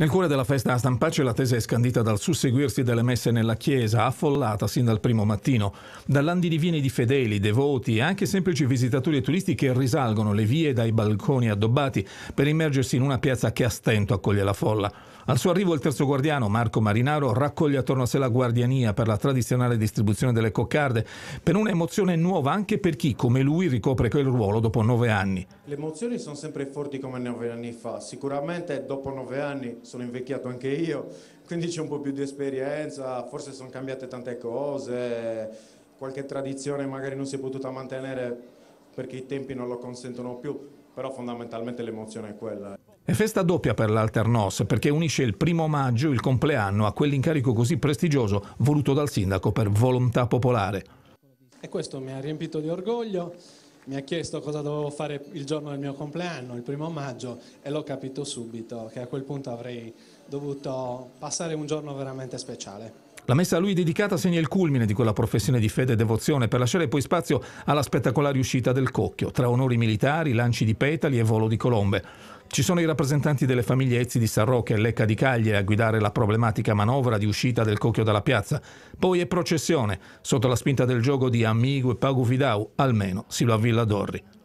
Nel cuore della festa a la tesa è scandita dal susseguirsi delle messe nella chiesa, affollata sin dal primo mattino, dall'andirivieni di fedeli, devoti e anche semplici visitatori e turisti che risalgono le vie dai balconi addobbati per immergersi in una piazza che a stento accoglie la folla. Al suo arrivo il terzo guardiano, Marco Marinaro, raccoglie attorno a sé la guardiania per la tradizionale distribuzione delle coccarde, per un'emozione nuova anche per chi, come lui, ricopre quel ruolo dopo nove anni. Le emozioni sono sempre forti come nove anni fa, sicuramente dopo nove anni sono invecchiato anche io, quindi c'è un po' più di esperienza, forse sono cambiate tante cose, qualche tradizione magari non si è potuta mantenere perché i tempi non lo consentono più, però fondamentalmente l'emozione è quella. È festa doppia per l'Alternos perché unisce il primo maggio, il compleanno, a quell'incarico così prestigioso voluto dal sindaco per volontà popolare. E questo mi ha riempito di orgoglio mi ha chiesto cosa dovevo fare il giorno del mio compleanno, il primo maggio, e l'ho capito subito che a quel punto avrei dovuto passare un giorno veramente speciale. La messa a lui dedicata segna il culmine di quella professione di fede e devozione per lasciare poi spazio alla spettacolare uscita del cocchio, tra onori militari, lanci di petali e volo di colombe. Ci sono i rappresentanti delle famiglie Ezzi di San Roque e Lecca di Caglie a guidare la problematica manovra di uscita del Cocchio dalla piazza. Poi è processione, sotto la spinta del gioco di Amigo e Pago Fidau, almeno Silo a Villa Dorri.